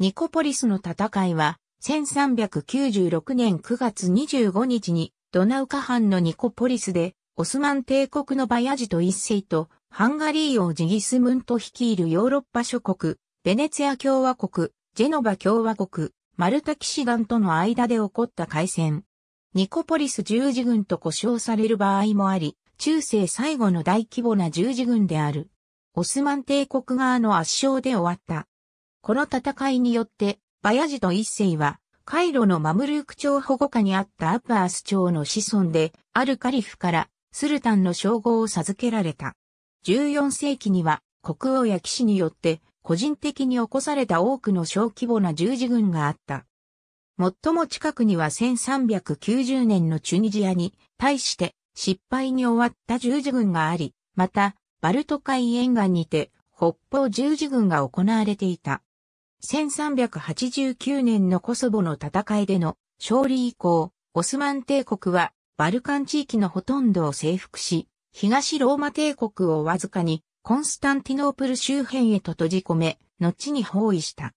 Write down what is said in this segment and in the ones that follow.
ニコポリスの戦いは、1396年9月25日に、ドナウカ藩のニコポリスで、オスマン帝国のバヤジと一世と、ハンガリー王ジギスムント率いるヨーロッパ諸国、ベネツィア共和国、ジェノバ共和国、マルタ騎士団との間で起こった海戦。ニコポリス十字軍と呼称される場合もあり、中世最後の大規模な十字軍である。オスマン帝国側の圧勝で終わった。この戦いによって、バヤジド一世は、カイロのマムルーク朝保護下にあったアプアース朝の子孫で、あるカリフからスルタンの称号を授けられた。14世紀には、国王や騎士によって、個人的に起こされた多くの小規模な十字軍があった。最も近くには1390年のチュニジアに対して失敗に終わった十字軍があり、また、バルト海沿岸にて北方十字軍が行われていた。1389年のコソボの戦いでの勝利以降、オスマン帝国はバルカン地域のほとんどを征服し、東ローマ帝国をわずかにコンスタンティノープル周辺へと閉じ込め、後に包囲した。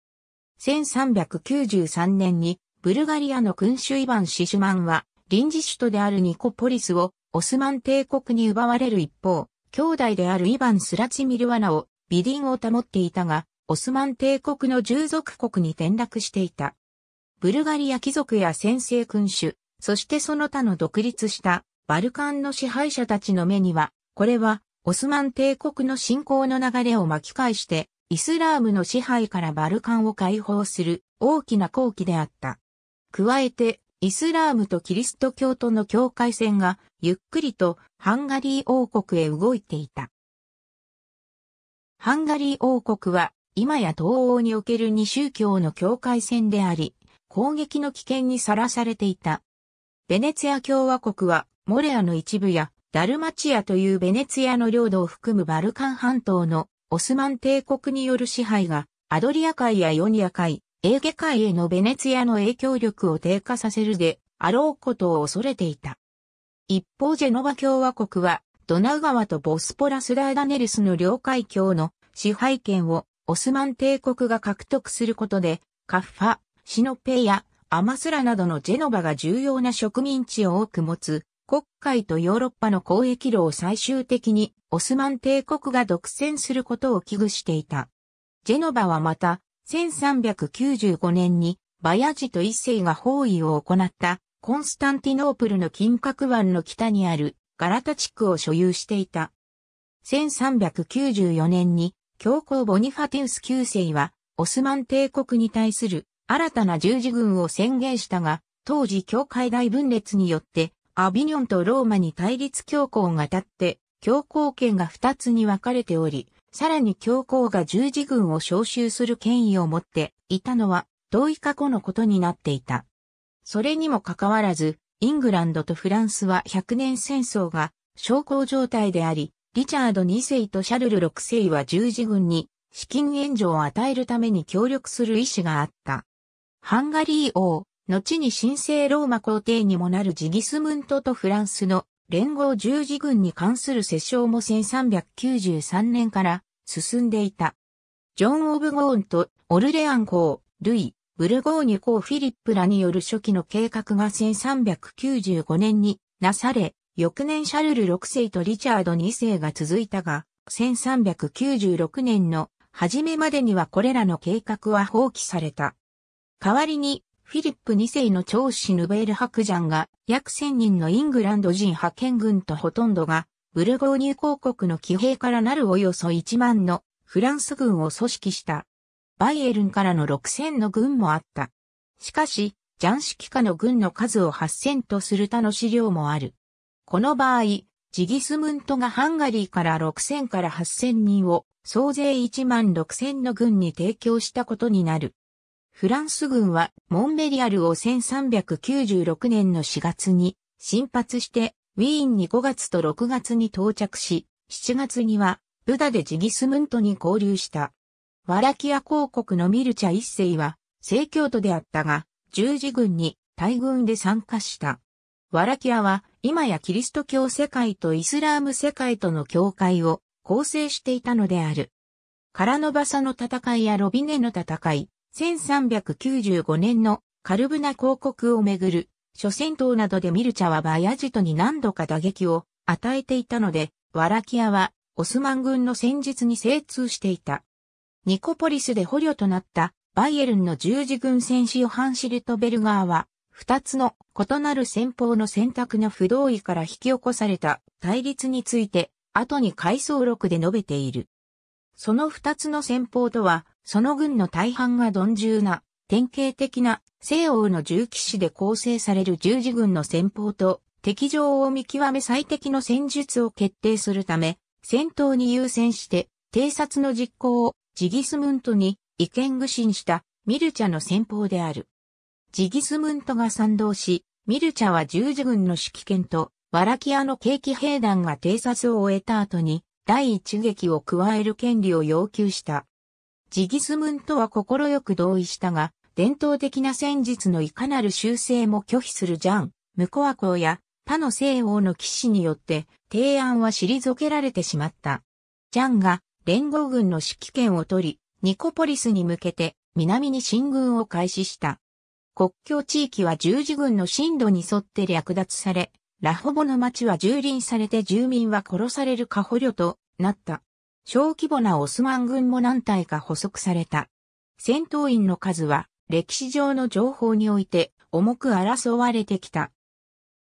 1393年にブルガリアの君主イヴァン・シシュマンは臨時首都であるニコポリスをオスマン帝国に奪われる一方、兄弟であるイヴァン・スラチミルワナを美ンを保っていたが、オスマン帝国の従属国に転落していた。ブルガリア貴族や先制君主、そしてその他の独立したバルカンの支配者たちの目には、これはオスマン帝国の侵攻の流れを巻き返して、イスラームの支配からバルカンを解放する大きな好機であった。加えて、イスラームとキリスト教徒の境界線がゆっくりとハンガリー王国へ動いていた。ハンガリー王国は今や東欧における二宗教の境界線であり、攻撃の危険にさらされていた。ベネツィア共和国は、モレアの一部や、ダルマチアというベネツィアの領土を含むバルカン半島のオスマン帝国による支配が、アドリア海やヨニア海、エーゲ海へのベネツィアの影響力を低下させるで、あろうことを恐れていた。一方ジェノバ共和国は、ドナウ川とボスポラスダーダネルスの領海峡の支配権をオスマン帝国が獲得することで、カッファ、シノペイやアマスラなどのジェノバが重要な植民地を多く持つ、国会とヨーロッパの交易路を最終的にオスマン帝国が独占することを危惧していた。ジェノバはまた、1395年にバヤジと一世が包囲を行ったコンスタンティノープルの金閣湾の北にあるガラタ地区を所有していた。1394年に教皇ボニファテウス九世は、オスマン帝国に対する新たな十字軍を宣言したが、当時教会大分裂によって、アビニョンとローマに対立教皇が立って、教皇権が二つに分かれており、さらに教皇が十字軍を召集する権威を持っていたのは、同意過去のことになっていた。それにもかかわらず、イングランドとフランスは100年戦争が昇降状態であり、リチャード2世とシャルル6世は十字軍に資金援助を与えるために協力する意思があった。ハンガリー王、後に神聖ローマ皇帝にもなるジギスムントとフランスの連合十字軍に関する折衝も1393年から進んでいた。ジョン・オブ・ゴーンとオルレアン公、ルイ、ブルゴーニュ公フィリップらによる初期の計画が1395年になされ、翌年シャルル6世とリチャード2世が続いたが、1396年の初めまでにはこれらの計画は放棄された。代わりに、フィリップ2世の長子ヌベール白ジャンが約1000人のイングランド人派遣軍とほとんどがブルゴーニュ公国の騎兵からなるおよそ1万のフランス軍を組織した。バイエルンからの6000の軍もあった。しかし、ジャン式下の軍の数を8000とする他の資料もある。この場合、ジギスムントがハンガリーから6000から8000人を総勢1万6000の軍に提供したことになる。フランス軍はモンベリアルを1396年の4月に進発してウィーンに5月と6月に到着し、7月にはブダでジギスムントに合流した。ワラキア公国のミルチャ一世は聖教徒であったが、十字軍に大軍で参加した。ワラキアは、今やキリスト教世界とイスラーム世界との境界を構成していたのである。カラノバサの戦いやロビネの戦い、1395年のカルブナ広告をめぐる、諸戦闘などでミルチャはバヤジトに何度か打撃を与えていたので、ワラキアはオスマン軍の戦術に精通していた。ニコポリスで捕虜となったバイエルンの十字軍戦士ヨハン・シルトベルガーは、二つの異なる戦法の選択の不同意から引き起こされた対立について、後に回想録で述べている。その二つの戦法とは、その軍の大半が鈍重な、典型的な西欧の銃騎士で構成される十字軍の戦法と、敵情を見極め最適の戦術を決定するため、戦闘に優先して、偵察の実行をジギスムントに意見具信したミルチャの戦法である。ジギスムントが賛同し、ミルチャは十字軍の指揮権と、ワラキアの景気兵団が偵察を終えた後に、第一撃を加える権利を要求した。ジギスムントは快く同意したが、伝統的な戦術のいかなる修正も拒否するジャン、ムコア公や他の西欧の騎士によって提案は退けられてしまった。ジャンが連合軍の指揮権を取り、ニコポリスに向けて南に進軍を開始した。国境地域は十字軍の震度に沿って略奪され、ラホボの町は蹂躙されて住民は殺される過捕虜となった。小規模なオスマン軍も何体か捕捉された。戦闘員の数は歴史上の情報において重く争われてきた。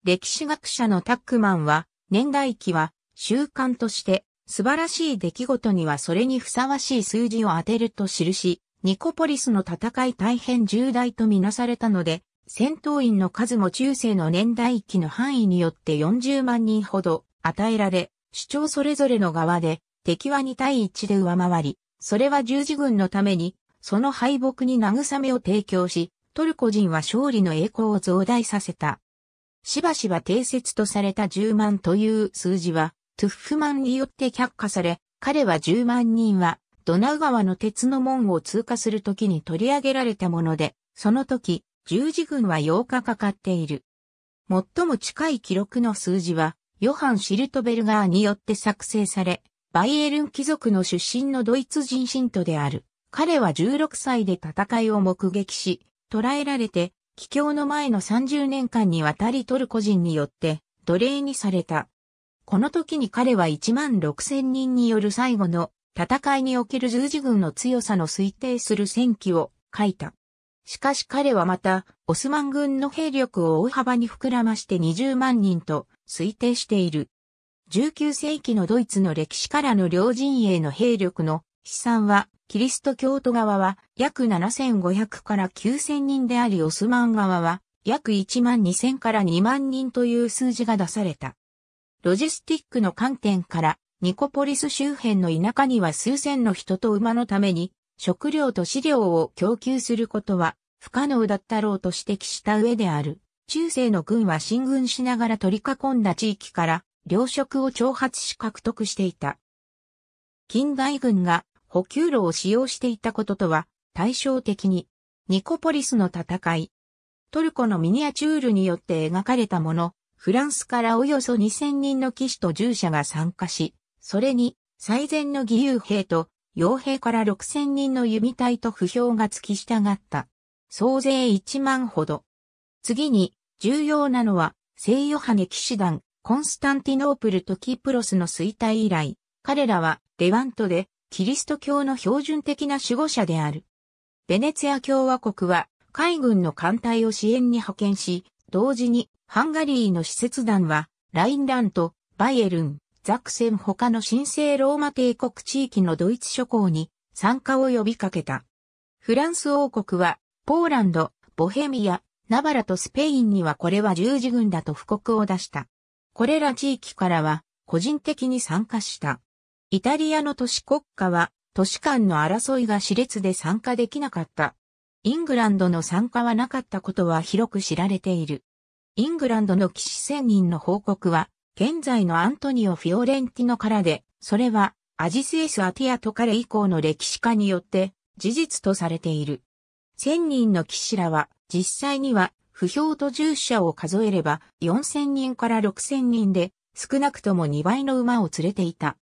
歴史学者のタックマンは年代記は習慣として素晴らしい出来事にはそれにふさわしい数字を当てると記し、ニコポリスの戦い大変重大とみなされたので、戦闘員の数も中世の年代期の範囲によって40万人ほど与えられ、主張それぞれの側で敵は2対1で上回り、それは十字軍のために、その敗北に慰めを提供し、トルコ人は勝利の栄光を増大させた。しばしば定説とされた10万という数字は、トゥッフマンによって却下され、彼は10万人はドナウ川の鉄の門を通過するときに取り上げられたもので、その時、十字軍は8日かかっている。最も近い記録の数字は、ヨハン・シルトベルガーによって作成され、バイエルン貴族の出身のドイツ人信徒である。彼は16歳で戦いを目撃し、捕らえられて、帰郷の前の30年間にわたりトルコ人によって奴隷にされた。この時に彼は1万6千人による最後の戦いにおける十字軍の強さの推定する戦記を書いた。しかし彼はまた、オスマン軍の兵力を大幅に膨らまして20万人と推定している。19世紀のドイツの歴史からの両陣営の兵力の試算は、キリスト教徒側は約7500から9000人でありオスマン側は約1万2000から2万人という数字が出された。ロジスティックの観点からニコポリス周辺の田舎には数千の人と馬のために、食料と飼料を供給することは不可能だったろうと指摘した上である。中世の軍は進軍しながら取り囲んだ地域から糧食を挑発し獲得していた。近代軍が補給路を使用していたこととは対照的にニコポリスの戦い。トルコのミニアチュールによって描かれたもの、フランスからおよそ2000人の騎士と従者が参加し、それに、最善の義勇兵と、傭兵から6000人の弓隊と不評が付き従った。総勢1万ほど。次に、重要なのは、聖ヨハネ騎士団、コンスタンティノープルとキプロスの衰退以来、彼らは、デワントで、キリスト教の標準的な守護者である。ベネツィア共和国は、海軍の艦隊を支援に派遣し、同時に、ハンガリーの使節団は、ラインラント、バイエルン、ザクセン他の神聖ローマ帝国地域のドイツ諸侯に参加を呼びかけた。フランス王国は、ポーランド、ボヘミア、ナバラとスペインにはこれは十字軍だと布告を出した。これら地域からは、個人的に参加した。イタリアの都市国家は、都市間の争いが熾烈で参加できなかった。イングランドの参加はなかったことは広く知られている。イングランドの騎士千人の報告は、現在のアントニオ・フィオレンティノからで、それはアジスエス・アティアト彼以降の歴史家によって事実とされている。千人の騎士らは実際には不評と従者を数えれば4000人から6000人で少なくとも2倍の馬を連れていた。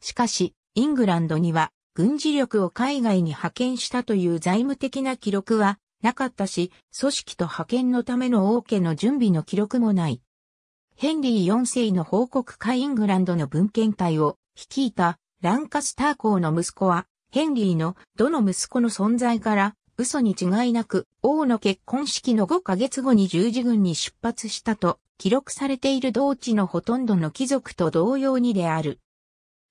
しかし、イングランドには軍事力を海外に派遣したという財務的な記録はなかったし、組織と派遣のための王家の準備の記録もない。ヘンリー4世の報告会イングランドの文献隊を率いたランカスター公の息子は、ヘンリーのどの息子の存在から嘘に違いなく王の結婚式の5ヶ月後に十字軍に出発したと記録されている同地のほとんどの貴族と同様にである。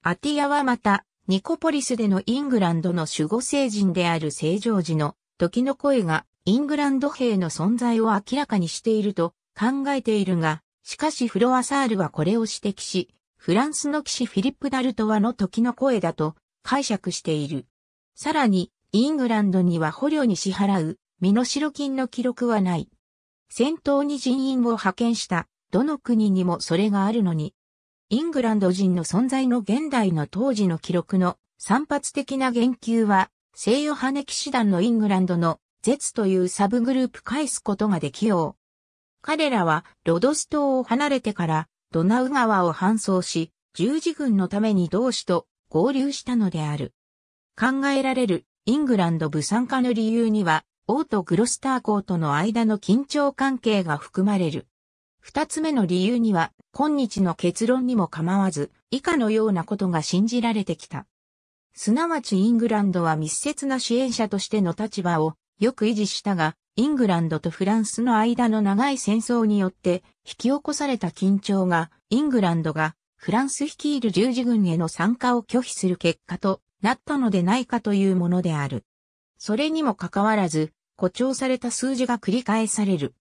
アティアはまたニコポリスでのイングランドの守護聖人である聖常時の時の声がイングランド兵の存在を明らかにしていると考えているが、しかしフロアサールはこれを指摘し、フランスの騎士フィリップ・ダルトワの時の声だと解釈している。さらに、イングランドには捕虜に支払う身代金の記録はない。戦闘に人員を派遣したどの国にもそれがあるのに、イングランド人の存在の現代の当時の記録の散発的な言及は、西洋派ネ騎士団のイングランドのゼツというサブグループ返すことができよう。彼らはロドス島を離れてからドナウ川を搬送し、十字軍のために同志と合流したのである。考えられるイングランド武産化の理由には、王とグロスター公との間の緊張関係が含まれる。二つ目の理由には、今日の結論にも構わず、以下のようなことが信じられてきた。すなわちイングランドは密接な支援者としての立場をよく維持したが、イングランドとフランスの間の長い戦争によって引き起こされた緊張が、イングランドがフランス率いる十字軍への参加を拒否する結果となったのでないかというものである。それにもかかわらず、誇張された数字が繰り返される。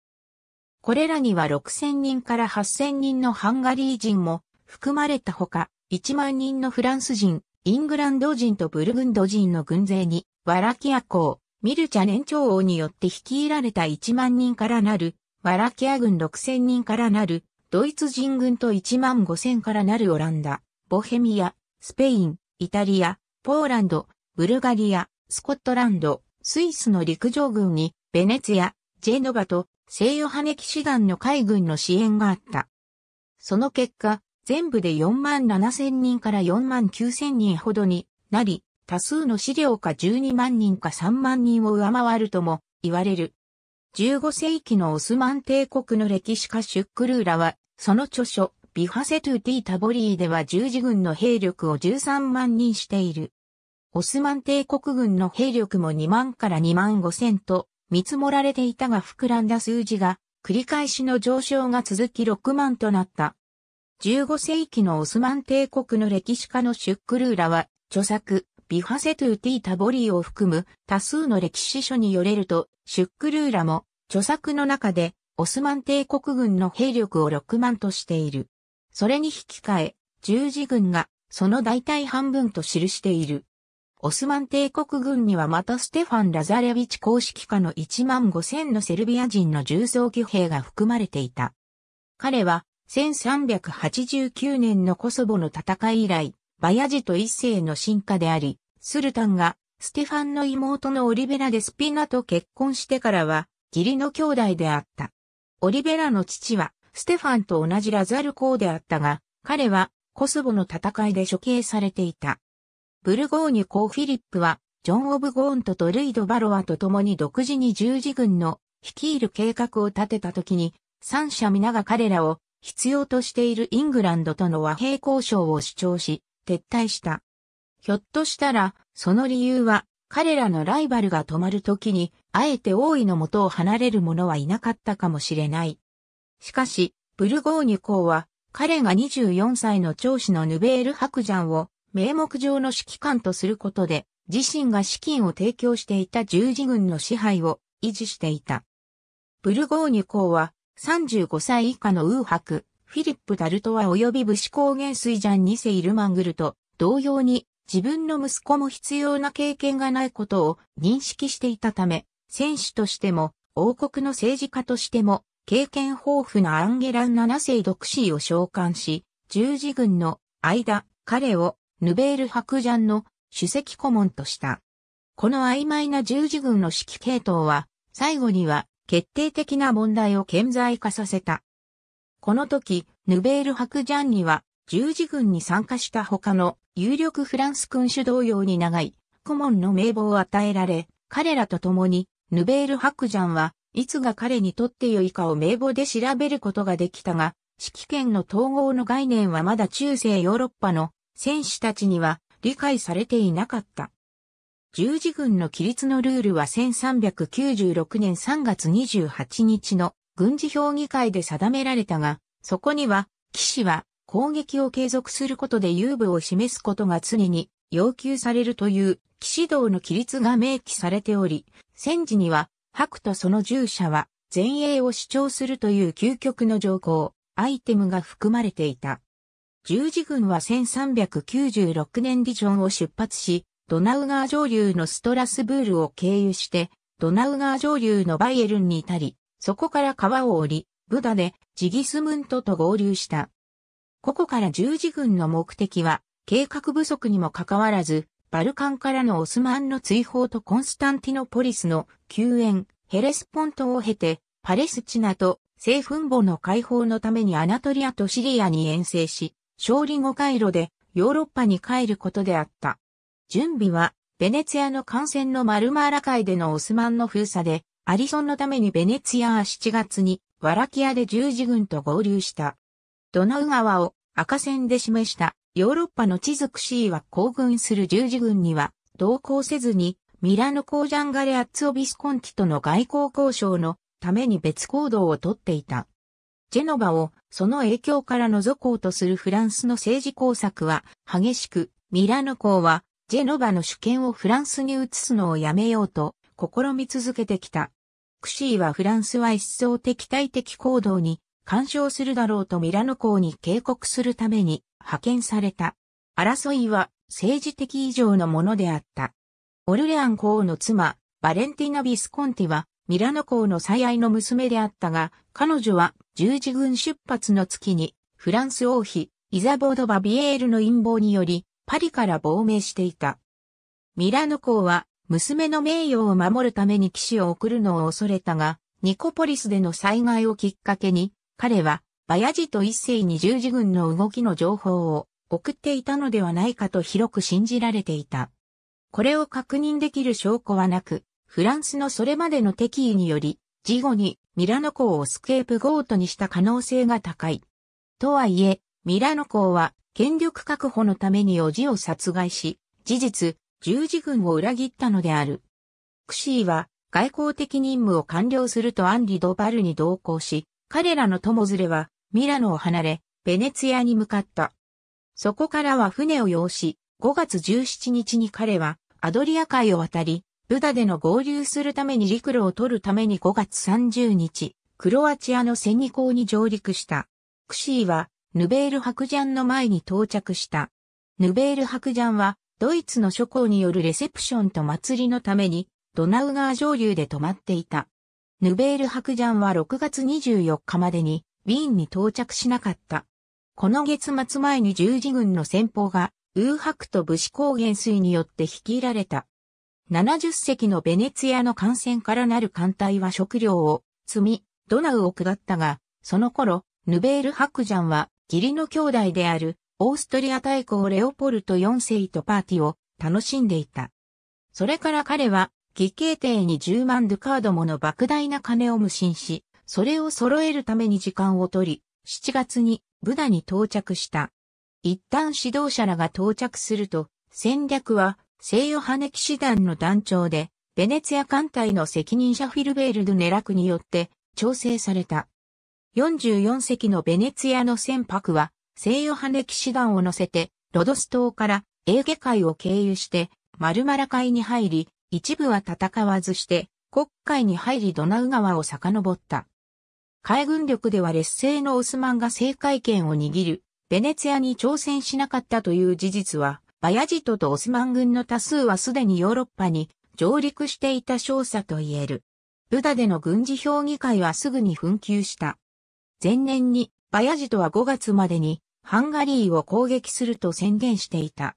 これらには6000人から8000人のハンガリー人も含まれたほか、1万人のフランス人、イングランド人とブルグンド人の軍勢に、ワラキア公、ミルチャ年長王によって率いられた1万人からなる、ワラキア軍6000人からなる、ドイツ人軍と1万5000からなるオランダ、ボヘミア、スペイン、イタリア、ポーランド、ブルガリア、スコットランド、スイスの陸上軍に、ベネツィア、ジェノバと、西ヨハネ騎士団の海軍の支援があった。その結果、全部で4万7千人から4万9千人ほどになり、多数の資料か12万人か3万人を上回るとも言われる。15世紀のオスマン帝国の歴史家シュックルーラは、その著書、ビハセトゥティ・タボリーでは十字軍の兵力を13万人している。オスマン帝国軍の兵力も2万から2万5千と見積もられていたが膨らんだ数字が繰り返しの上昇が続き6万となった。15世紀のオスマン帝国の歴史家のシュックルーラは著作ビファセトゥ・ーティ・タボリーを含む多数の歴史書によれると、シュックルーラも著作の中でオスマン帝国軍の兵力を6万としている。それに引き換え、十字軍がその大体半分と記している。オスマン帝国軍にはまたステファン・ラザレビチ公式下の1万5千のセルビア人の重装騎兵が含まれていた。彼は1389年のコソボの戦い以来、バヤジと一世の進化であり、スルタンが、ステファンの妹のオリベラ・デスピナと結婚してからは、義理の兄弟であった。オリベラの父は、ステファンと同じラザル公であったが、彼は、コスボの戦いで処刑されていた。ブルゴーニュ公フィリップは、ジョン・オブ・ゴーントとルイド・バロアと共に独自に十字軍の率いる計画を立てた時に、三者皆が彼らを必要としているイングランドとの和平交渉を主張し、撤退した。ひょっとしたら、その理由は、彼らのライバルが止まる時に、あえて王位の元を離れる者はいなかったかもしれない。しかし、ブルゴーニュ公は、彼が24歳の長子のヌベール・白ジャンを、名目上の指揮官とすることで、自身が資金を提供していた十字軍の支配を維持していた。ブルゴーニュ公は、35歳以下のウーハク、フィリップ・ダルトワ及び武士高原水ジャン2世イルマングルと同様に自分の息子も必要な経験がないことを認識していたため、選手としても、王国の政治家としても、経験豊富なアンゲラン7世独身を召喚し、十字軍の間、彼をヌベール白ジャンの主席顧問とした。この曖昧な十字軍の指揮系統は、最後には決定的な問題を顕在化させた。この時、ヌベール白ジャンには十字軍に参加した他の有力フランス君主同様に長い、顧問の名簿を与えられ、彼らと共に、ヌベール・ハクジャンは、いつが彼にとって良いかを名簿で調べることができたが、指揮権の統合の概念はまだ中世ヨーロッパの戦士たちには理解されていなかった。十字軍の規律のルールは1396年3月28日の軍事評議会で定められたが、そこには、騎士は攻撃を継続することで優部を示すことが常に要求されるという騎士道の規律が明記されており、戦時には、白とその従者は前衛を主張するという究極の条項、アイテムが含まれていた。十字軍は1396年ディジョンを出発し、ドナウ川上流のストラスブールを経由して、ドナウ川上流のバイエルンに至り、そこから川を降り、ブダでジギスムントと合流した。ここから十字軍の目的は、計画不足にもかかわらず、バルカンからのオスマンの追放とコンスタンティノポリスの救援、ヘレスポントを経て、パレスチナと府。墳墓の解放のためにアナトリアとシリアに遠征し、勝利後回路でヨーロッパに帰ることであった。準備は、ベネツィアの艦船のマルマーラ海でのオスマンの封鎖で、アリソンのためにベネツィアは7月に、ワラキアで十字軍と合流した。ドナウ川を赤線で示したヨーロッパの地図クシーは行軍する十字軍には同行せずにミラノ公ジャンガレアッツオビスコンティとの外交交渉のために別行動をとっていた。ジェノバをその影響から除こうとするフランスの政治工作は激しく、ミラノ公はジェノバの主権をフランスに移すのをやめようと試み続けてきた。クシーはフランスは一層敵対的行動に干渉するだろうとミラノ港に警告するために派遣された。争いは政治的以上のものであった。オルレアン公の妻、バレンティナ・ビスコンティは、ミラノ公の最愛の娘であったが、彼女は十字軍出発の月に、フランス王妃、イザボード・バビエールの陰謀により、パリから亡命していた。ミラノ公は、娘の名誉を守るために騎士を送るのを恐れたが、ニコポリスでの災害をきっかけに、彼は、バヤジと一世に十字軍の動きの情報を送っていたのではないかと広く信じられていた。これを確認できる証拠はなく、フランスのそれまでの敵意により、事後にミラノ港をスケープゴートにした可能性が高い。とはいえ、ミラノ港は権力確保のためにおじを殺害し、事実、十字軍を裏切ったのである。クシーは外交的任務を完了するとアンリ・ドバルに同行し、彼らの友連れはミラノを離れ、ベネツィアに向かった。そこからは船を要し、5月17日に彼はアドリア海を渡り、ブダでの合流するために陸路を取るために5月30日、クロアチアのセニ港に上陸した。クシーは、ヌベール白ジャンの前に到着した。ヌベール白ジャンは、ドイツの諸侯によるレセプションと祭りのために、ドナウ川上流で泊まっていた。ヌベール白ジャンは6月24日までにウィーンに到着しなかった。この月末前に十字軍の先方が、ウーハクと武士高原水によって率いられた。70隻のベネツィアの艦船からなる艦隊は食料を積み、ドナウを下ったが、その頃、ヌベール・ハクジャンは、義理の兄弟である、オーストリア大公レオポルト4世とパーティーを楽しんでいた。それから彼は、義兄弟に10万ドゥカードもの莫大な金を無心し、それを揃えるために時間を取り、7月にブダに到着した。一旦指導者らが到着すると、戦略は西ヨハネ騎士団の団長で、ベネツィア艦隊の責任者フィルベール・ドネラクによって調整された。44隻のベネツィアの船舶は、西ヨハネ騎士団を乗せて、ロドス島からエーゲ海を経由して、マルマラ海に入り、一部は戦わずして、黒海に入りドナウ川を遡った。海軍力では劣勢のオスマンが政界権を握る、ベネツィアに挑戦しなかったという事実は、バヤジトとオスマン軍の多数はすでにヨーロッパに上陸していた少佐と言える。ブダでの軍事評議会はすぐに紛糾した。前年に、バヤジトは5月までに、ハンガリーを攻撃すると宣言していた。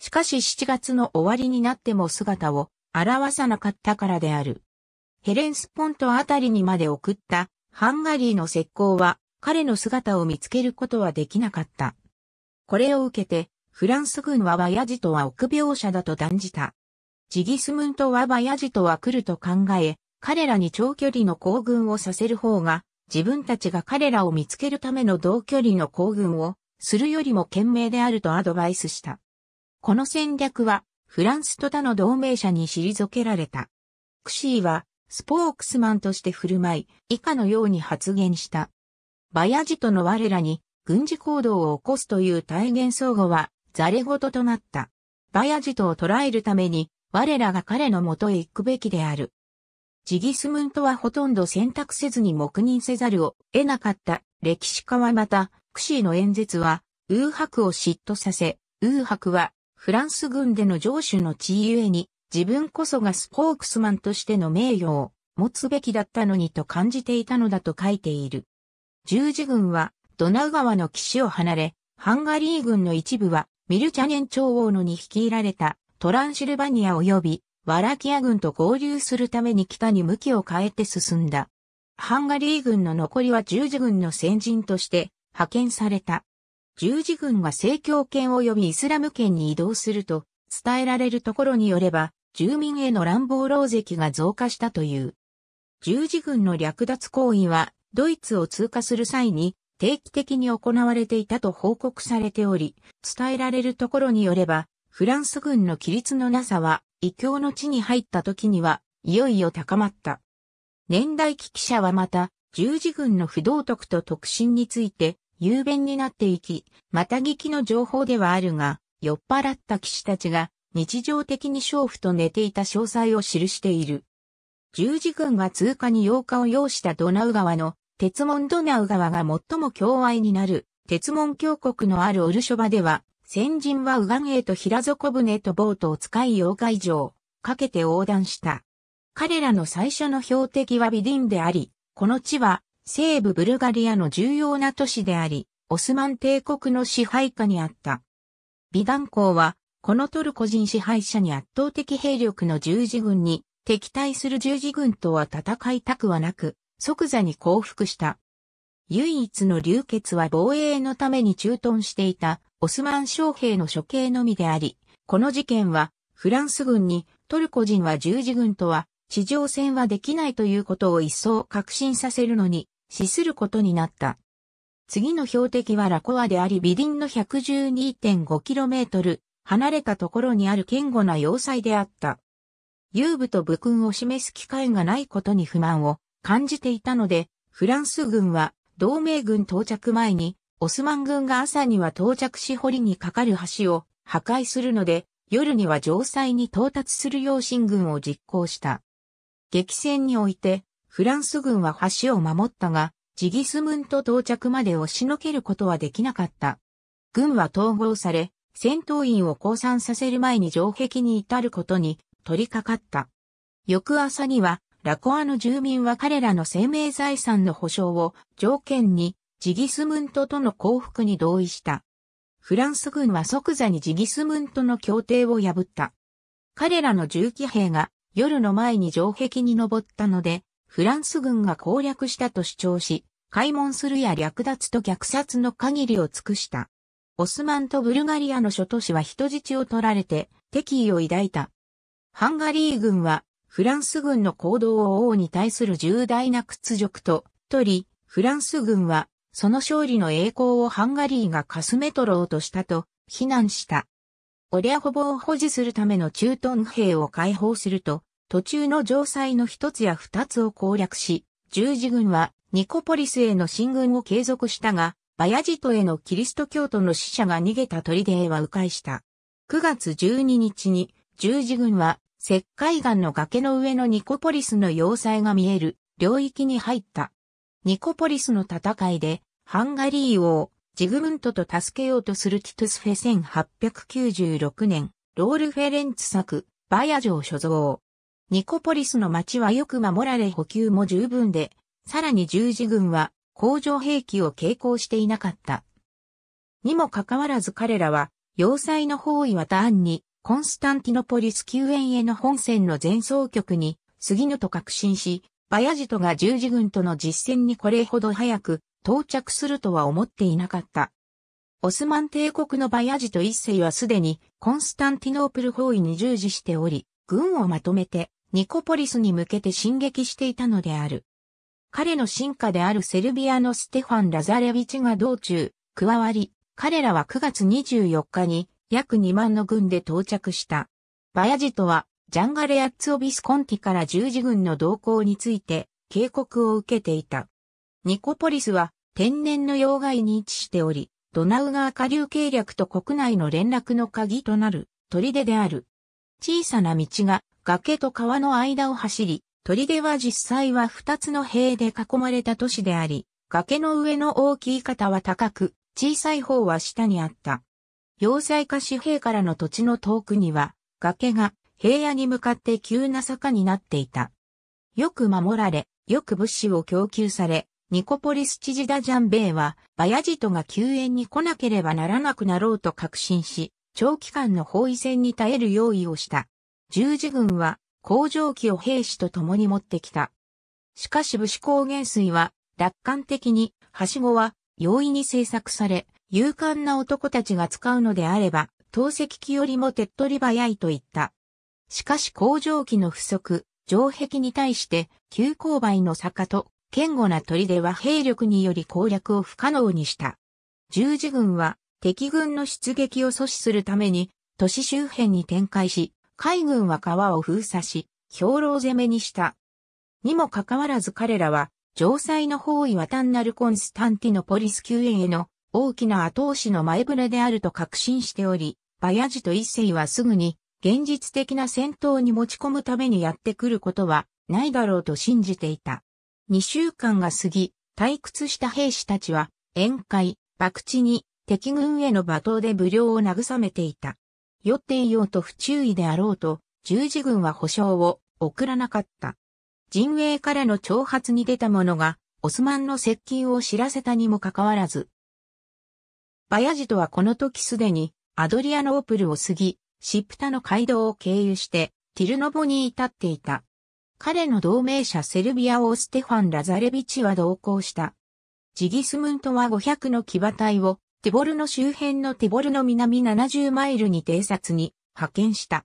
しかし7月の終わりになっても姿を表さなかったからである。ヘレンスポントあたりにまで送ったハンガリーの石膏は彼の姿を見つけることはできなかった。これを受けて、フランス軍はバヤジトは臆病者だと断じた。ジギスムントはバヤジトは来ると考え、彼らに長距離の行軍をさせる方が、自分たちが彼らを見つけるための同距離の行軍をするよりも賢明であるとアドバイスした。この戦略はフランスと他の同盟者に退けられた。クシーは、スポークスマンとして振る舞い、以下のように発言した。バヤジとの我らに、軍事行動を起こすという大言相互は、ザレ事となった。バヤジトを捕らえるために、我らが彼のもとへ行くべきである。ジギスムントはほとんど選択せずに黙認せざるを得なかった歴史家はまた、クシーの演説は、ウーハクを嫉妬させ、ウーハクはフランス軍での上手の地位ゆえに、自分こそがスポークスマンとしての名誉を持つべきだったのにと感じていたのだと書いている。十字軍はドナウ川の岸を離れ、ハンガリー軍の一部はミルチャネン朝王のに率いられたトランシルバニア及びワラキア軍と合流するために北に向きを変えて進んだ。ハンガリー軍の残りは十字軍の先人として派遣された。十字軍が政教権及びイスラム圏に移動すると伝えられるところによれば、住民への乱暴狼石が増加したという。十字軍の略奪行為は、ドイツを通過する際に定期的に行われていたと報告されており、伝えられるところによれば、フランス軍の規律のなさは、異教の地に入った時には、いよいよ高まった。年代記記者はまた、十字軍の不道徳と特進について、雄弁になっていき、また聞きの情報ではあるが、酔っ払った騎士たちが日常的に娼婦と寝ていた詳細を記している。十字軍が通過に8日を要したドナウ川の鉄門ドナウ川が最も境愛になる鉄門峡谷のあるオルショバでは、先人はウガンエと平底船とボートを使い8日以上かけて横断した。彼らの最初の標的はビディンであり、この地は西部ブルガリアの重要な都市であり、オスマン帝国の支配下にあった。美談港は、このトルコ人支配者に圧倒的兵力の十字軍に敵対する十字軍とは戦いたくはなく、即座に降伏した。唯一の流血は防衛のために駐屯していたオスマン将兵の処刑のみであり、この事件はフランス軍にトルコ人は十字軍とは地上戦はできないということを一層確信させるのに死することになった。次の標的はラコアでありビディンの 112.5km 離れたところにある堅固な要塞であった。遊部と武勲を示す機会がないことに不満を感じていたので、フランス軍は同盟軍到着前に、オスマン軍が朝には到着し堀にかかる橋を破壊するので、夜には城塞に到達する養親軍を実行した。激戦において、フランス軍は橋を守ったが、ジギスムント到着まで押しのけることはできなかった。軍は統合され、戦闘員を降参させる前に城壁に至ることに取り掛かった。翌朝には、ラコアの住民は彼らの生命財産の保障を条件にジギスムントとの降伏に同意した。フランス軍は即座にジギスムントの協定を破った。彼らの銃機兵が夜の前に城壁に登ったので、フランス軍が攻略したと主張し、開門するや略奪と虐殺の限りを尽くした。オスマンとブルガリアの諸都市は人質を取られて敵意を抱いた。ハンガリー軍はフランス軍の行動を王に対する重大な屈辱と取り、フランス軍はその勝利の栄光をハンガリーがかすめ取ろうとしたと非難した。オリアホボを保持するための駐屯兵を解放すると、途中の城塞の一つや二つを攻略し、十字軍はニコポリスへの進軍を継続したが、バヤジトへのキリスト教徒の死者が逃げた砦へは迂回した。9月12日に十字軍は石灰岩の崖の上のニコポリスの要塞が見える領域に入った。ニコポリスの戦いでハンガリー王ジグムントと助けようとするティトゥスフェ1896年ロールフェレンツ作バヤ城所蔵ニコポリスの町はよく守られ補給も十分で、さらに十字軍は工場兵器を携行していなかった。にもかかわらず彼らは、要塞の包囲は単に、コンスタンティノポリス救援への本線の前奏曲に、杉野と確信し、バヤジトが十字軍との実戦にこれほど早く到着するとは思っていなかった。オスマン帝国のバヤジト一世はすでにコンスタンティノープル包囲に従事しており、軍をまとめてニコポリスに向けて進撃していたのである。彼の進化であるセルビアのステファン・ラザレビチが道中、加わり、彼らは9月24日に約2万の軍で到着した。バヤジトは、ジャンガレアッツ・オビスコンティから十字軍の動向について警告を受けていた。ニコポリスは天然の要害に位置しており、ドナウ川下流計略と国内の連絡の鍵となる砦である。小さな道が崖と川の間を走り、砦は実際は二つの塀で囲まれた都市であり、崖の上の大きい方は高く、小さい方は下にあった。要塞化紙兵からの土地の遠くには、崖が平野に向かって急な坂になっていた。よく守られ、よく物資を供給され、ニコポリス知事ダジャンベイは、バヤジトが救援に来なければならなくなろうと確信し、長期間の包囲戦に耐える用意をした。十字軍は工場機を兵士と共に持ってきた。しかし武士高原水は楽観的に、はしごは容易に製作され、勇敢な男たちが使うのであれば、投石機よりも手っ取り早いと言った。しかし工場機の不足、城壁に対して急勾配の坂と堅固な砦は兵力により攻略を不可能にした。十字軍は敵軍の出撃を阻止するために都市周辺に展開し、海軍は川を封鎖し、兵糧攻めにした。にもかかわらず彼らは、城塞の包囲は単なるコンスタンティノポリス救援への大きな後押しの前触れであると確信しており、バヤジと一世はすぐに現実的な戦闘に持ち込むためにやってくることはないだろうと信じていた。2週間が過ぎ、退屈した兵士たちは、宴会、博打に敵軍への罵倒で無料を慰めていた。酔っていようと不注意であろうと、十字軍は保証を送らなかった。陣営からの挑発に出た者が、オスマンの接近を知らせたにもかかわらず、バヤジトはこの時すでに、アドリアノープルを過ぎ、シプタの街道を経由して、ティルノボに至っていた。彼の同盟者セルビア王ステファン・ラザレビチは同行した。ジギスムントは500の騎馬隊をティボルの周辺のティボルの南70マイルに偵察に派遣した。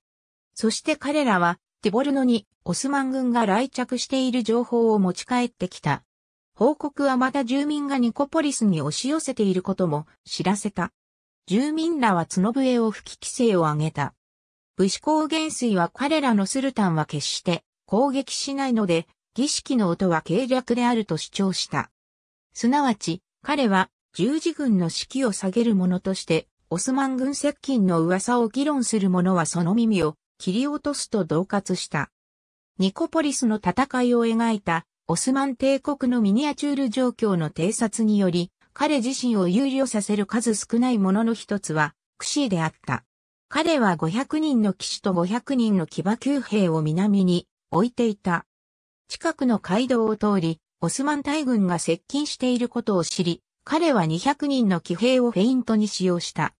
そして彼らはティボルノにオスマン軍が来着している情報を持ち帰ってきた。報告はまた住民がニコポリスに押し寄せていることも知らせた。住民らは角笛を吹き規制を上げた。武士高原水は彼らのスルタンは決して攻撃しないので、儀式の音は計略であると主張した。すなわち、彼は十字軍の士気を下げるものとして、オスマン軍接近の噂を議論する者はその耳を切り落とすと同喝した。ニコポリスの戦いを描いたオスマン帝国のミニアチュール状況の偵察により、彼自身を憂慮させる数少ない者のの一つは、クシーであった。彼は500人の騎士と500人の騎馬級兵を南に置いていた。近くの街道を通り、オスマン大軍が接近していることを知り、彼は200人の騎兵をフェイントに使用した。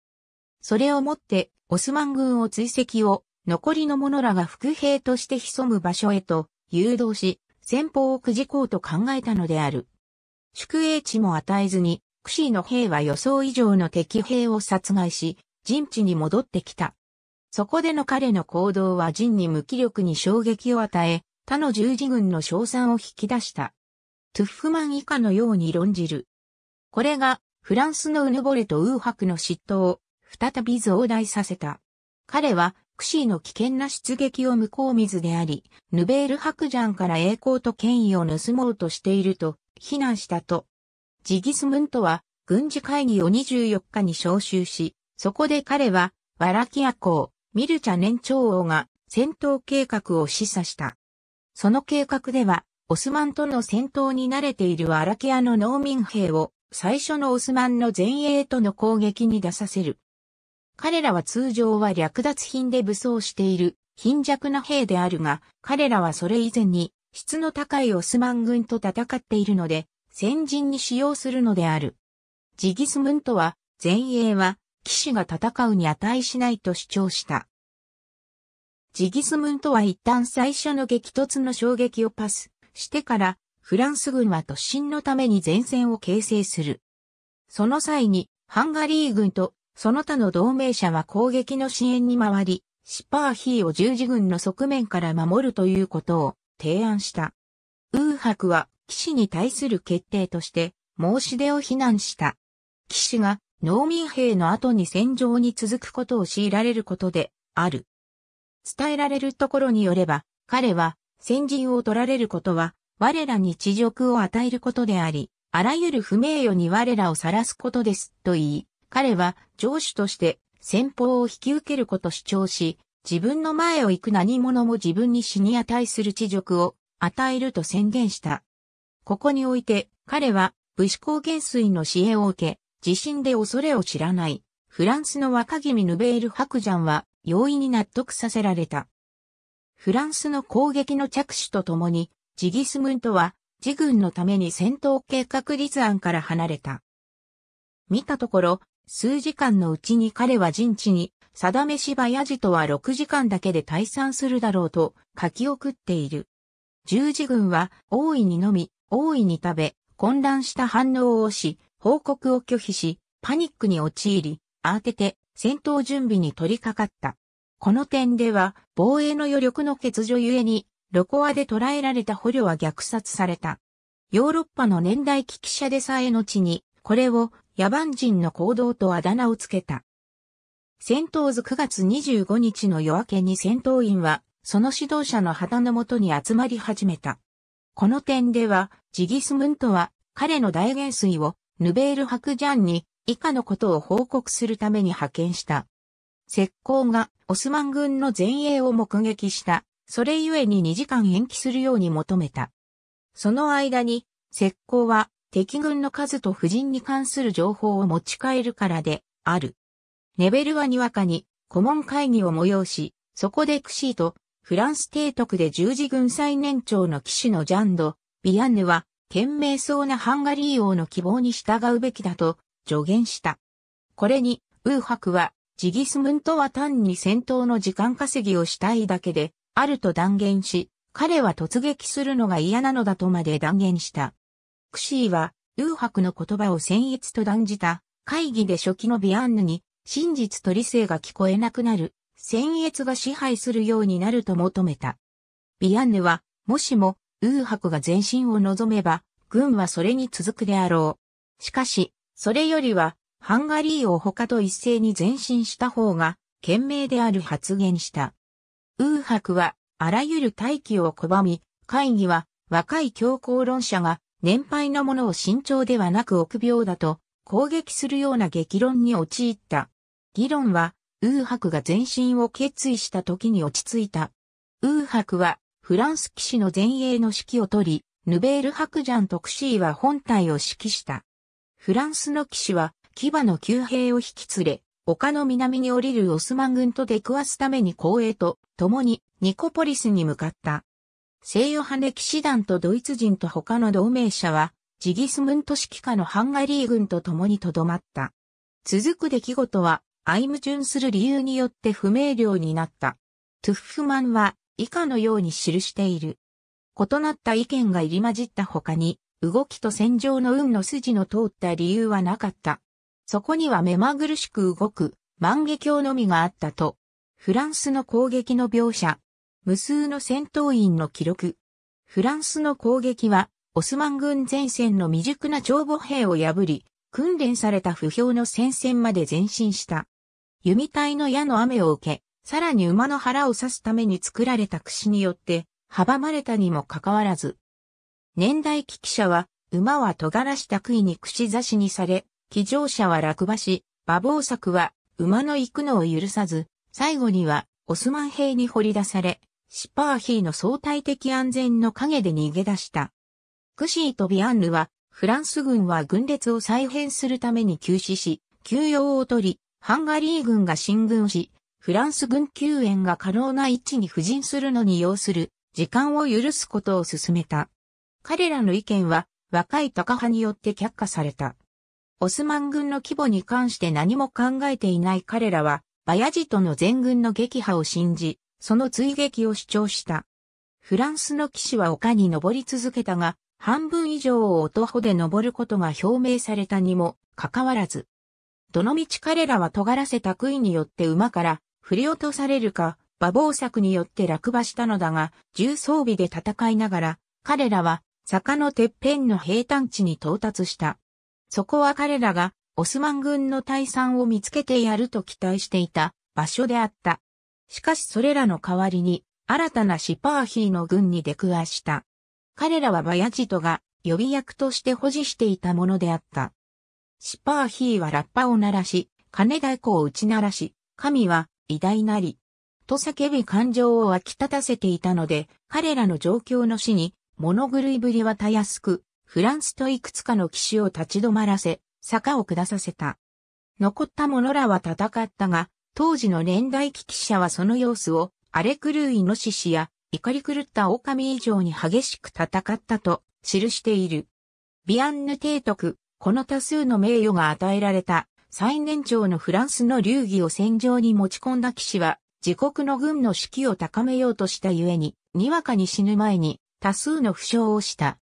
それをもって、オスマン軍を追跡を、残りの者らが副兵として潜む場所へと誘導し、先方をくじこうと考えたのである。宿営地も与えずに、クシーの兵は予想以上の敵兵を殺害し、陣地に戻ってきた。そこでの彼の行動は陣に無気力に衝撃を与え、他の十字軍の称賛を引き出した。トゥッフマン以下のように論じる。これがフランスのウヌボレとウーハクの嫉妬を再び増大させた。彼はクシーの危険な出撃を向こう水であり、ヌベール・ハクジャンから栄光と権威を盗もうとしていると非難したと。ジギスムントは軍事会議を24日に招集し、そこで彼はワラキア公、ミルチャ年長王が戦闘計画を示唆した。その計画では、オスマンとの戦闘に慣れているワラキアの農民兵を最初のオスマンの前衛との攻撃に出させる。彼らは通常は略奪品で武装している貧弱な兵であるが、彼らはそれ以前に質の高いオスマン軍と戦っているので、先人に使用するのである。ジギスムントは、前衛は、騎士が戦うに値しないと主張した。ジギスムントは一旦最初の激突の衝撃をパスしてからフランス軍は突進のために前線を形成する。その際に、ハンガリー軍とその他の同盟者は攻撃の支援に回り、シパーヒーを十字軍の側面から守るということを提案した。ウーハクは騎士に対する決定として申し出を非難した。騎士が農民兵の後に戦場に続くことを強いられることである。伝えられるところによれば、彼は先陣を取られることは我らに恥辱を与えることであり、あらゆる不名誉に我らを晒すことです、と言い、彼は上主として先方を引き受けること主張し、自分の前を行く何者も自分に死に値する恥辱を与えると宣言した。ここにおいて、彼は武士高原水の支援を受け、地震で恐れを知らない、フランスの若君ヌベール・白クジャンは容易に納得させられた。フランスの攻撃の着手とともに、ジギスムントは、自軍のために戦闘計画立案から離れた。見たところ、数時間のうちに彼は陣地に、定めしやじとは6時間だけで退散するだろうと書き送っている。十字軍は大いに飲み、大いに食べ、混乱した反応をし、報告を拒否し、パニックに陥り、慌てて戦闘準備に取り掛かった。この点では、防衛の余力の欠如ゆえに、ロコアで捕らえられた捕虜は虐殺された。ヨーロッパの年代危機者でさえの地に、これを野蛮人の行動とあだ名をつけた。戦闘図9月25日の夜明けに戦闘員は、その指導者の旗のもとに集まり始めた。この点では、ジギスムントは、彼の大元帥を、ヌベール・ハクジャンに、以下のことを報告するために派遣した。石膏が、オスマン軍の前衛を目撃した、それゆえに2時間延期するように求めた。その間に、石膏は敵軍の数と夫人に関する情報を持ち帰るからで、ある。ネベルはにわかに、顧問会議を催し、そこでクシーと、フランス提督で十字軍最年長の騎士のジャンド、ビアンヌは、懸命そうなハンガリー王の希望に従うべきだと助言した。これに、ウーハクは、ジギスムントは単に戦闘の時間稼ぎをしたいだけで、あると断言し、彼は突撃するのが嫌なのだとまで断言した。クシーは、ウーハクの言葉を僭越と断じた、会議で初期のビアンヌに、真実と理性が聞こえなくなる、僭越が支配するようになると求めた。ビアンヌは、もしも、ウーハクが前進を望めば、軍はそれに続くであろう。しかし、それよりは、ハンガリーを他と一斉に前進した方が、賢明である発言した。ウーハクは、あらゆる大気を拒み、会議は、若い強行論者が、年配の者を慎重ではなく臆病だと、攻撃するような激論に陥った。議論は、ウーハクが前進を決意した時に落ち着いた。ウーハクは、フランス騎士の前衛の指揮を取り、ヌベールク・ジャンクシーは本体を指揮した。フランスの騎士は、牙の旧兵を引き連れ、丘の南に降りるオスマン軍と出くわすために光栄と共にニコポリスに向かった。西洋派ネ騎士団とドイツ人と他の同盟者は、ジギスムント指揮下のハンガリー軍と共にとどまった。続く出来事は、相矛盾する理由によって不明瞭になった。トゥッフマンは、以下のように記している。異なった意見が入り混じった他に、動きと戦場の運の筋の通った理由はなかった。そこには目まぐるしく動く万華鏡のみがあったと、フランスの攻撃の描写、無数の戦闘員の記録、フランスの攻撃は、オスマン軍前線の未熟な長母兵を破り、訓練された不評の戦線まで前進した。弓隊の矢の雨を受け、さらに馬の腹を刺すために作られた櫛によって、阻まれたにもかかわらず。年代危機者は、馬は尖らした杭に串刺しにされ、騎乗者は落馬し、馬防作は馬の行くのを許さず、最後にはオスマン兵に掘り出され、シパーヒーの相対的安全の陰で逃げ出した。クシーとビアンヌは、フランス軍は軍列を再編するために休止し、休養を取り、ハンガリー軍が進軍し、フランス軍救援が可能な位置に布陣するのに要する時間を許すことを進めた。彼らの意見は若い高派によって却下された。オスマン軍の規模に関して何も考えていない彼らは、バヤジトの全軍の撃破を信じ、その追撃を主張した。フランスの騎士は丘に登り続けたが、半分以上を音で登ることが表明されたにもかかわらず、どのみち彼らは尖らせた杭によって馬から振り落とされるか、馬防策によって落馬したのだが、重装備で戦いながら、彼らは坂のてっぺんの平坦地に到達した。そこは彼らがオスマン軍の退散を見つけてやると期待していた場所であった。しかしそれらの代わりに新たなシパーヒーの軍に出くわした。彼らはバヤジトが予備役として保持していたものであった。シパーヒーはラッパを鳴らし、金太鼓を打ち鳴らし、神は偉大なり、と叫び感情を湧き立たせていたので、彼らの状況の死に物狂いぶりはたやすく、フランスといくつかの騎士を立ち止まらせ、坂を下させた。残った者らは戦ったが、当時の年代記記者はその様子を、荒れ狂イノシシや、怒り狂った狼以上に激しく戦ったと、記している。ビアンヌ提督、この多数の名誉が与えられた、最年長のフランスの流儀を戦場に持ち込んだ騎士は、自国の軍の士気を高めようとしたゆえに、にわかに死ぬ前に、多数の負傷をした。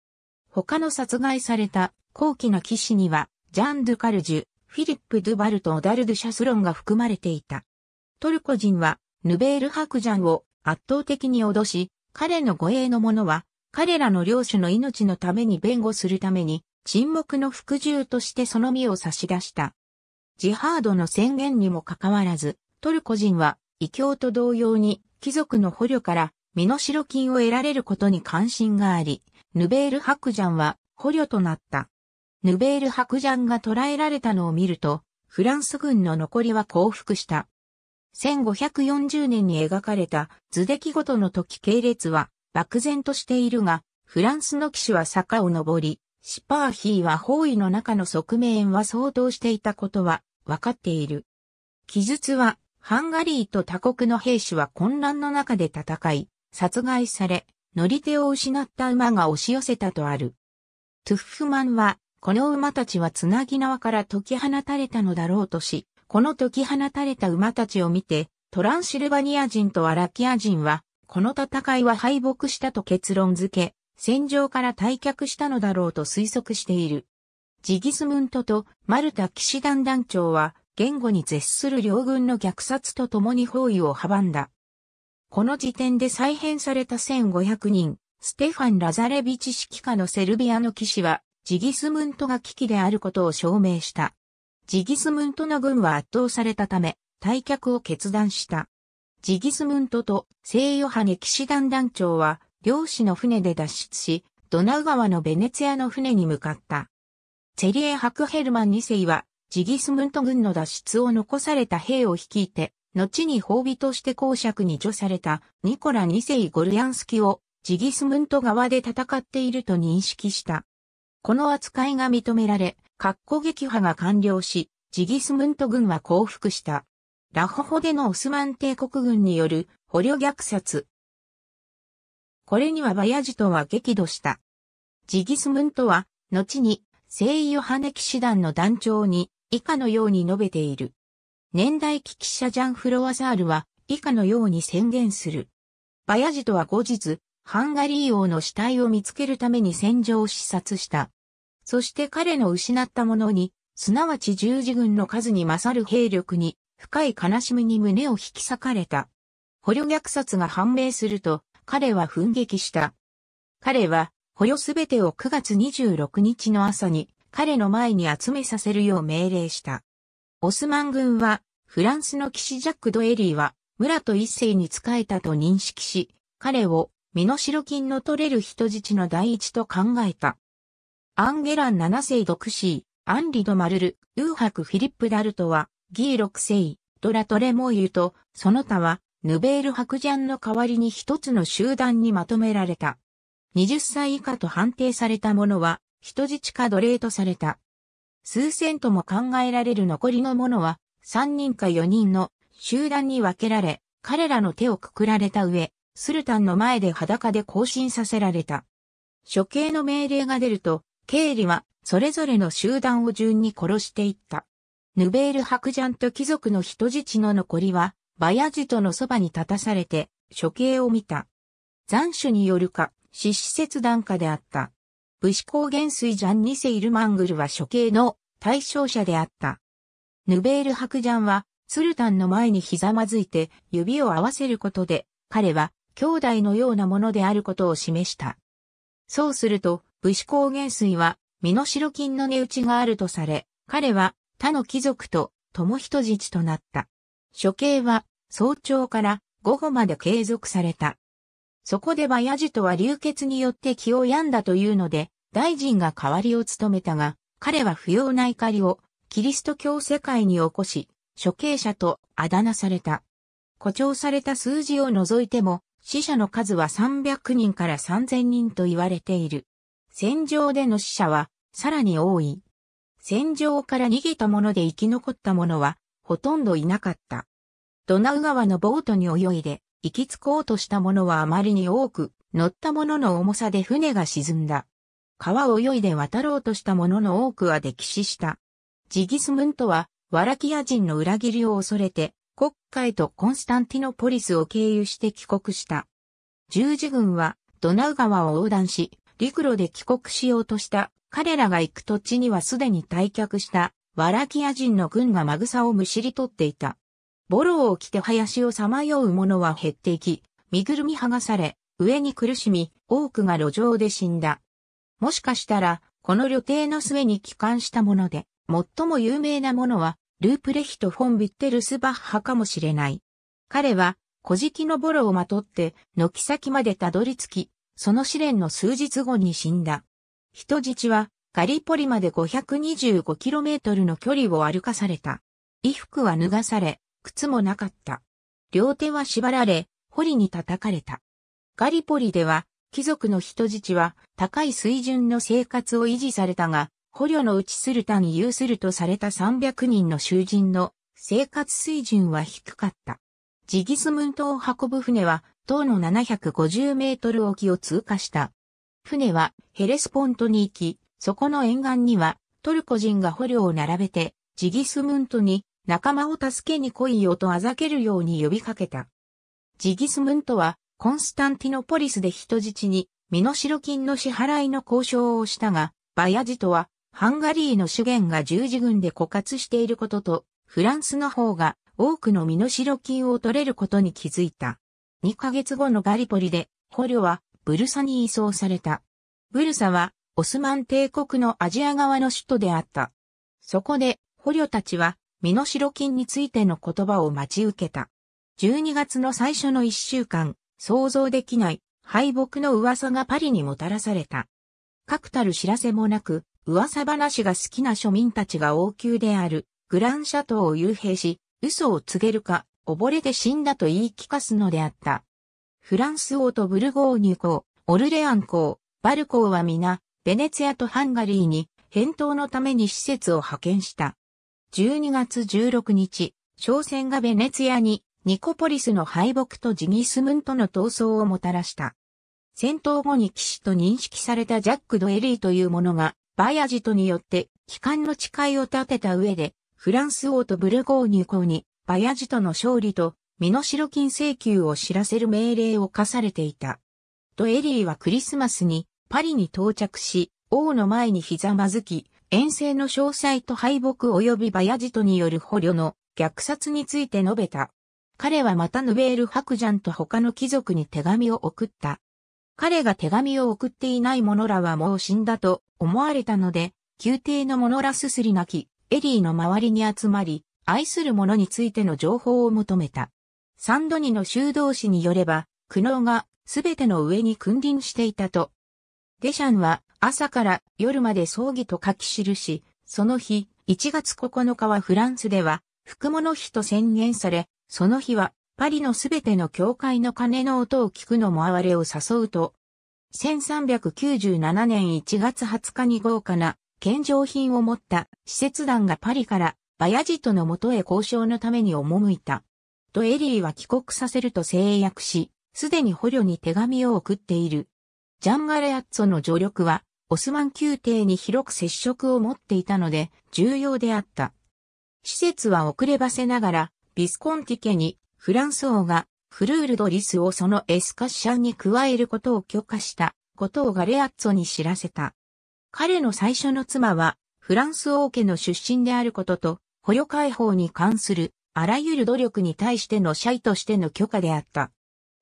他の殺害された後期の騎士には、ジャン・ドゥ・カルジュ、フィリップ・ドゥ・バルト・オダル・ドゥ・シャスロンが含まれていた。トルコ人は、ヌベール・ハクジャンを圧倒的に脅し、彼の護衛の者は、彼らの領主の命のために弁護するために、沈黙の服従としてその身を差し出した。ジハードの宣言にもかかわらず、トルコ人は、異教と同様に、貴族の捕虜から、身代金を得られることに関心があり、ヌベール・ハクジャンは捕虜となった。ヌベール・ハクジャンが捕らえられたのを見ると、フランス軍の残りは降伏した。1540年に描かれた図出ごとの時系列は漠然としているが、フランスの騎士は坂を登り、シパーヒーは包囲の中の側面は相当していたことは分かっている。記述は、ハンガリーと他国の兵士は混乱の中で戦い、殺害され、乗り手を失った馬が押し寄せたとある。トゥッフマンは、この馬たちはつなぎ縄から解き放たれたのだろうとし、この解き放たれた馬たちを見て、トランシルバニア人とアラキア人は、この戦いは敗北したと結論付け、戦場から退却したのだろうと推測している。ジギスムントとマルタ騎士団団長は、言語に絶する両軍の虐殺と共に包囲を阻んだ。この時点で再編された1500人、ステファン・ラザレビチ指揮下のセルビアの騎士は、ジギスムントが危機であることを証明した。ジギスムントの軍は圧倒されたため、退却を決断した。ジギスムントと西ヨハネ騎士団団長は、漁師の船で脱出し、ドナウ川のベネツィアの船に向かった。チェリエ・ハクヘルマン2世は、ジギスムント軍の脱出を残された兵を率いて、後に褒美として公爵に除されたニコラ2世ゴルヤンスキをジギスムント側で戦っていると認識した。この扱いが認められ、格好撃破が完了し、ジギスムント軍は降伏した。ラホホでのオスマン帝国軍による捕虜虐殺。これにはバヤジトは激怒した。ジギスムントは、後に、聖ヨハネ騎士団の団長に、以下のように述べている。年代記記者ジャン・フロワサールは以下のように宣言する。バヤジトは後日、ハンガリー王の死体を見つけるために戦場を視察した。そして彼の失ったものに、すなわち十字軍の数に勝る兵力に、深い悲しみに胸を引き裂かれた。捕虜虐殺が判明すると、彼は奮撃した。彼は、捕虜すべてを9月26日の朝に、彼の前に集めさせるよう命令した。オスマン軍は、フランスの騎士ジャック・ド・エリーは、村と一世に仕えたと認識し、彼を、身の代金の取れる人質の第一と考えた。アンゲラン7世独死、アンリド・マルル、ウーハク・フィリップ・ダルトは、ギー6世、ドラトレ・モーユと、その他は、ヌベール・ハクジャンの代わりに一つの集団にまとめられた。20歳以下と判定された者は、人質か奴隷とされた。数千とも考えられる残りのものは、三人か四人の集団に分けられ、彼らの手をくくられた上、スルタンの前で裸で行進させられた。処刑の命令が出ると、ケ理リはそれぞれの集団を順に殺していった。ヌベール・ハクジャンと貴族の人質の残りは、バヤジトのそばに立たされて、処刑を見た。残首によるか、死死切断下であった。武士高原水ジャン・ニセ・イルマングルは処刑の対象者であった。ヌベール・ハクジャンは、スルタンの前にひざまずいて指を合わせることで、彼は兄弟のようなものであることを示した。そうすると、武士高原水は、身代金の値打ちがあるとされ、彼は他の貴族と共人質となった。処刑は早朝から午後まで継続された。そこでバジとは流血によって気を病んだというので、大臣が代わりを務めたが、彼は不要な怒りをキリスト教世界に起こし、処刑者とあだ名された。誇張された数字を除いても、死者の数は300人から3000人と言われている。戦場での死者はさらに多い。戦場から逃げた者で生き残った者はほとんどいなかった。ドナウ川のボートに泳いで行き着こうとしたものはあまりに多く、乗ったものの重さで船が沈んだ。川を泳いで渡ろうとしたものの多くは溺死した。ジギスムントは、ワラキア人の裏切りを恐れて、国会とコンスタンティノポリスを経由して帰国した。十字軍は、ドナウ川を横断し、陸路で帰国しようとした。彼らが行く土地にはすでに退却した、ワラキア人の軍がマグサをむしり取っていた。ボロを着て林をさまよう者は減っていき、身ぐるみ剥がされ、上に苦しみ、多くが路上で死んだ。もしかしたら、この旅程の末に帰還したもので、最も有名なものは、ループレヒト・フォン・ビッテルス・バッハかもしれない。彼は、古事記のボロをまとって、軒先までたどり着き、その試練の数日後に死んだ。人質は、ガリポリまで 525km の距離を歩かされた。衣服は脱がされ、靴もなかった。両手は縛られ、堀に叩かれた。ガリポリでは、貴族の人質は高い水準の生活を維持されたが、捕虜のうちスルタに有するとされた300人の囚人の生活水準は低かった。ジギスムントを運ぶ船は、塔の750メートル沖を通過した。船はヘレスポントに行き、そこの沿岸にはトルコ人が捕虜を並べて、ジギスムントに仲間を助けに来いよとあざけるように呼びかけた。ジギスムントは、コンスタンティノポリスで人質に、身代金の支払いの交渉をしたが、バヤジトは、ハンガリーの資源が十字軍で枯渇していることと、フランスの方が多くの身代金を取れることに気づいた。2ヶ月後のガリポリで、捕虜はブルサに移送された。ブルサはオスマン帝国のアジア側の首都であった。そこで捕虜たちは身代金についての言葉を待ち受けた。12月の最初の1週間、想像できない敗北の噂がパリにもたらされた。確たる知らせもなく、噂話が好きな庶民たちが王宮であるグランシャトーを幽閉し、嘘を告げるか、溺れて死んだと言い聞かすのであった。フランス王とブルゴーニュ公、オルレアン公、バル公は皆、ベネツィアとハンガリーに、返答のために施設を派遣した。12月16日、商船がベネツィアにニコポリスの敗北とジギスムントの闘争をもたらした。戦闘後に騎士と認識されたジャック・ド・エリーという者が、バヤジトによって帰還の誓いを立てた上で、フランス王とブルゴーニュ公に、バヤジトの勝利と、身代金請求を知らせる命令を課されていた。ド・エリーはクリスマスに、パリに到着し、王の前にひざまずき、遠征の詳細と敗北及びバヤジトによる捕虜の虐殺について述べた。彼はまたヌベール・ハクジャンと他の貴族に手紙を送った。彼が手紙を送っていない者らはもう死んだと思われたので、宮廷の者らすすり泣き、エリーの周りに集まり、愛する者についての情報を求めた。サンドニの修道士によれば、苦悩がすべての上に君臨していたと。デシャンは朝から夜まで葬儀と書き記し、その日、1月9日はフランスでは、福物日と宣言され、その日は、パリのすべての教会の鐘の音を聞くのも哀れを誘うと、1397年1月20日に豪華な献上品を持った施設団がパリからバヤジトのもとへ交渉のために赴いた。とエリーは帰国させると制約し、すでに捕虜に手紙を送っている。ジャンガレアッツォの助力はオスマン宮廷に広く接触を持っていたので重要であった。施設は遅ればせながら、ビスコンティ家にフランス王がフルールドリスをそのエスカッシャンに加えることを許可したことをガレアッツォに知らせた。彼の最初の妻はフランス王家の出身であることと捕虜解放に関するあらゆる努力に対しての社員としての許可であった。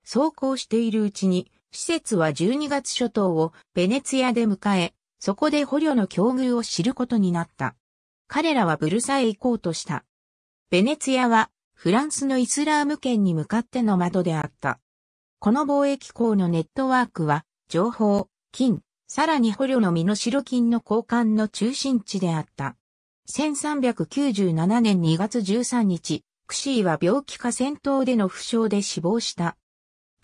そうこうしているうちに施設は12月初頭をベネツィアで迎え、そこで捕虜の境遇を知ることになった。彼らはブルサへ行こうとした。ベネツィアはフランスのイスラーム圏に向かっての窓であった。この貿易港のネットワークは情報、金、さらに捕虜の身の白金の交換の中心地であった。1397年2月13日、クシーは病気か戦闘での負傷で死亡した。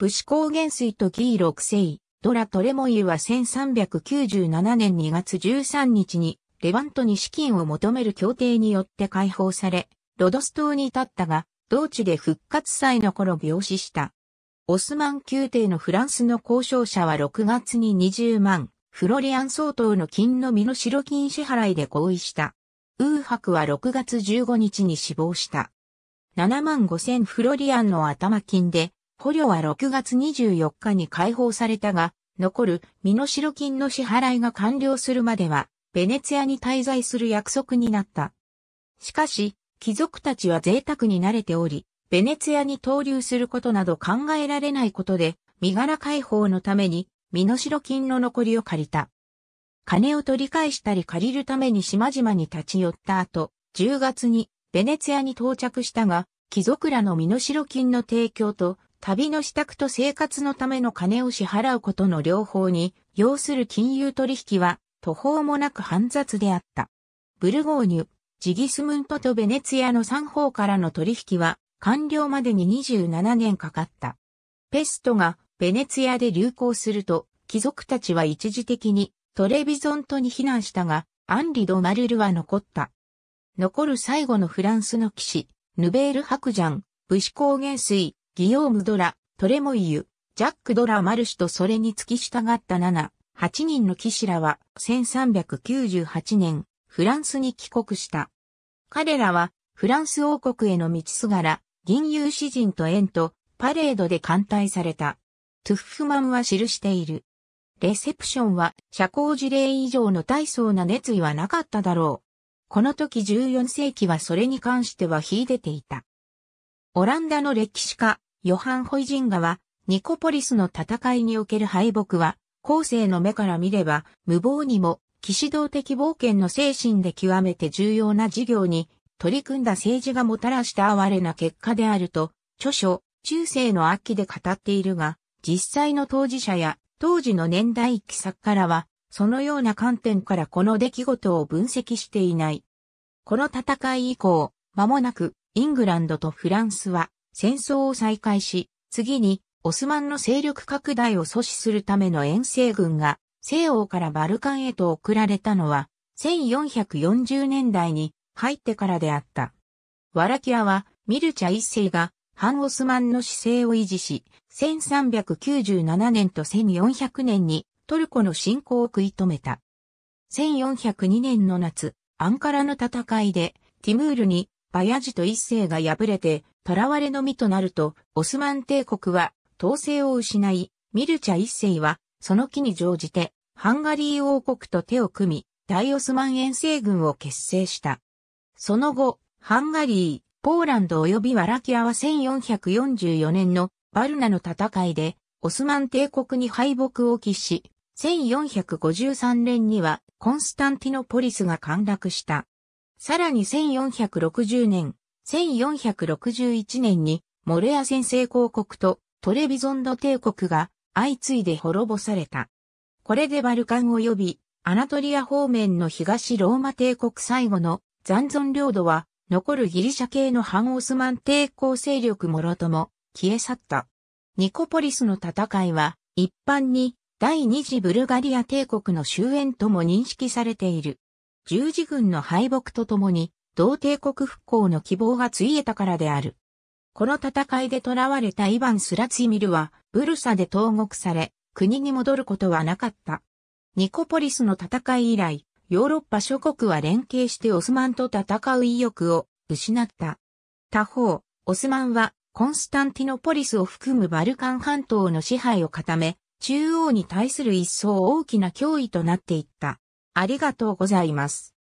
武士高原水と紀伊六世、ドラ・トレモイは1397年2月13日に、レバントに資金を求める協定によって解放され、ロドス島に立ったが、同地で復活祭の頃病死した。オスマン宮廷のフランスの交渉者は6月に20万、フロリアン相当の金の身の白金支払いで合意した。ウーハクは6月15日に死亡した。7万5千フロリアンの頭金で、捕虜は6月24日に解放されたが、残る身代金の支払いが完了するまでは、ベネツィアに滞在する約束になった。しかし、貴族たちは贅沢に慣れており、ベネツィアに投留することなど考えられないことで、身柄解放のために、身代金の残りを借りた。金を取り返したり借りるために島々に立ち寄った後、10月にベネツィアに到着したが、貴族らの身代金の提供と旅の支度と生活のための金を支払うことの両方に、要する金融取引は、途方もなく煩雑であった。ブルゴーニュ、ジギスムントとベネツィアの三方からの取引は、完了までに27年かかった。ペストがベネツィアで流行すると、貴族たちは一時的にトレビゾントに避難したが、アンリ・ド・マルルは残った。残る最後のフランスの騎士、ヌベール・ハクジャン、武士高原水、ギヨーム・ドラ、トレモイユ、ジャック・ドラ・マルシュとそれに付き従った7、8人の騎士らは1398年、フランスに帰国した。彼らは、フランス王国への道すがら、銀融詩人と縁と、パレードで艦隊された。トゥッフマンは記している。レセプションは社交辞令以上の大層な熱意はなかっただろう。この時14世紀はそれに関しては秀でていた。オランダの歴史家、ヨハン・ホイジンガは、ニコポリスの戦いにおける敗北は、後世の目から見れば、無謀にも、騎士道的冒険の精神で極めて重要な事業に、取り組んだ政治がもたらした哀れな結果であると、著書、中世の秋で語っているが、実際の当事者や、当時の年代記作からは、そのような観点からこの出来事を分析していない。この戦い以降、間もなくイングランドとフランスは戦争を再開し、次にオスマンの勢力拡大を阻止するための遠征軍が西欧からバルカンへと送られたのは1440年代に入ってからであった。ワラキアはミルチャ一世が反オスマンの姿勢を維持し、1397年と1400年にトルコの侵攻を食い止めた。1402年の夏、アンカラの戦いでティムールにバヤジと一世が敗れて、囚われの身となると、オスマン帝国は統制を失い、ミルチャ一世は、その機に乗じて、ハンガリー王国と手を組み、大オスマン遠征軍を結成した。その後、ハンガリー、ポーランド及びワラキアは1444年のバルナの戦いで、オスマン帝国に敗北を喫し、1453年にはコンスタンティノポリスが陥落した。さらに1460年、1461年にモレア先制公国とトレビゾンド帝国が相次いで滅ぼされた。これでバルカン及びアナトリア方面の東ローマ帝国最後の残存領土は残るギリシャ系の反オスマン抵抗勢力もろとも消え去った。ニコポリスの戦いは一般に第二次ブルガリア帝国の終焉とも認識されている。十字軍の敗北とともに、同帝国復興の希望がついえたからである。この戦いで囚われたイヴァン・スラツィミルは、ブルサで投獄され、国に戻ることはなかった。ニコポリスの戦い以来、ヨーロッパ諸国は連携してオスマンと戦う意欲を失った。他方、オスマンはコンスタンティノポリスを含むバルカン半島の支配を固め、中央に対する一層大きな脅威となっていった。ありがとうございます。